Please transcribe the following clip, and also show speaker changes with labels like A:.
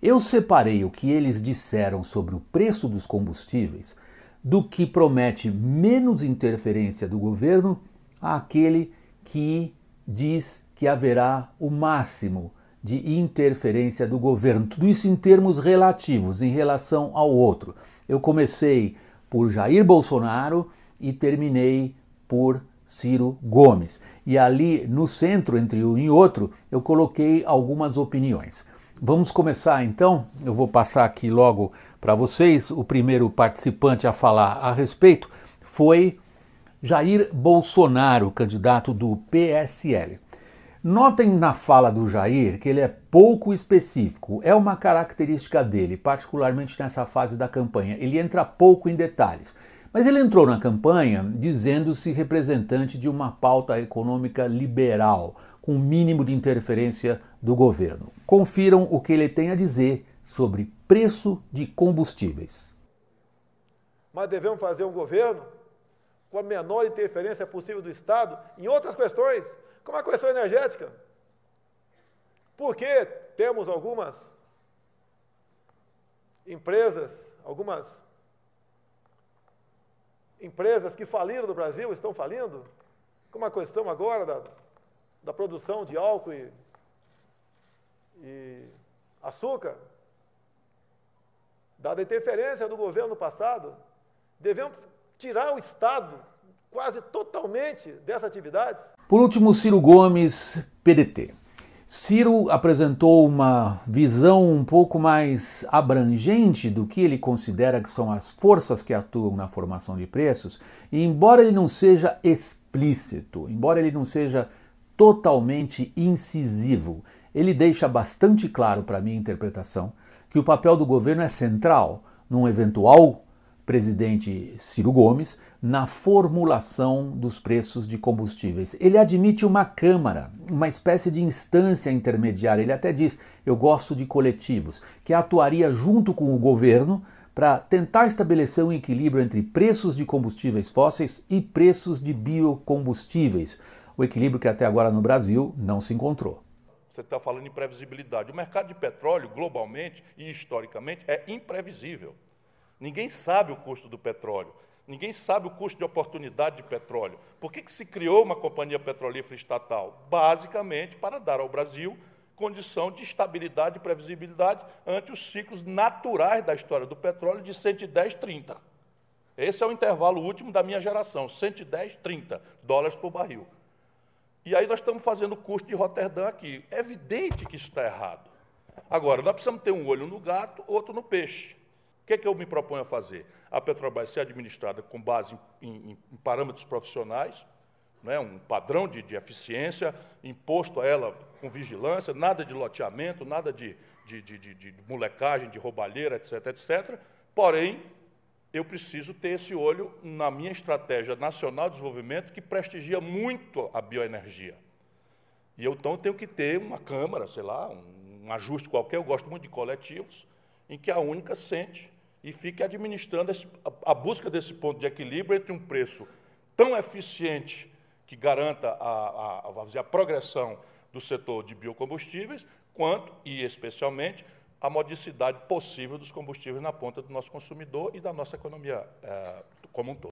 A: Eu separei o que eles disseram sobre o preço dos combustíveis do que promete menos interferência do governo àquele que diz que haverá o máximo de interferência do governo. Tudo isso em termos relativos, em relação ao outro. Eu comecei por Jair Bolsonaro e terminei por Ciro Gomes. E ali no centro, entre um e outro, eu coloquei algumas opiniões. Vamos começar então. Eu vou passar aqui logo para vocês. O primeiro participante a falar a respeito foi Jair Bolsonaro, candidato do PSL. Notem na fala do Jair que ele é pouco específico, é uma característica dele, particularmente nessa fase da campanha. Ele entra pouco em detalhes. Mas ele entrou na campanha dizendo-se representante de uma pauta econômica liberal, com o mínimo de interferência do governo. Confiram o que ele tem a dizer sobre preço de combustíveis.
B: Mas devemos fazer um governo com a menor interferência possível do Estado em outras questões, como a questão energética. Porque temos algumas empresas, algumas empresas que faliram no Brasil estão falindo? Como a questão agora da, da produção de álcool e, e açúcar, dada a interferência do governo passado, devemos tirar o Estado quase totalmente dessa atividade.
A: Por último, Ciro Gomes, PDT. Ciro apresentou uma visão um pouco mais abrangente do que ele considera que são as forças que atuam na formação de preços, e embora ele não seja explícito, embora ele não seja totalmente incisivo, ele deixa bastante claro para minha interpretação que o papel do governo é central num eventual presidente Ciro Gomes na formulação dos preços de combustíveis. Ele admite uma Câmara, uma espécie de instância intermediária. Ele até diz: eu gosto de coletivos, que atuaria junto com o governo para tentar estabelecer um equilíbrio entre preços de combustíveis fósseis e preços de biocombustíveis. O equilíbrio que até agora no Brasil não se encontrou.
C: Você está falando em previsibilidade. O mercado de petróleo, globalmente e historicamente, é imprevisível. Ninguém sabe o custo do petróleo. Ninguém sabe o custo de oportunidade de petróleo. Por que, que se criou uma companhia petrolífera estatal? Basicamente para dar ao Brasil condição de estabilidade e previsibilidade ante os ciclos naturais da história do petróleo de 110, 30. Esse é o intervalo último da minha geração, 110, 30 dólares por barril. E aí nós estamos fazendo o custo de Roterdã aqui. É evidente que isso está errado. Agora, nós precisamos ter um olho no gato, outro no peixe que é que eu me proponho a fazer? A Petrobras ser administrada com base em, em, em parâmetros profissionais, né, um padrão de, de, eficiência, imposto a ela com vigilância, nada de loteamento, nada de, de, de, molecagem, de roubalheira, etc, etc. Porém, eu preciso ter esse olho na minha estratégia nacional de desenvolvimento, que prestigia muito a bioenergia. E eu, então, tenho que ter uma Câmara, sei lá, um, um ajuste qualquer, eu gosto muito de coletivos, em que a única sente e fique administrando a busca desse ponto de equilíbrio entre um preço tão eficiente que garanta a, a, a, dizer, a progressão do setor de biocombustíveis, quanto, e especialmente, a modicidade possível dos combustíveis na ponta do nosso consumidor e da nossa economia eh, como um todo.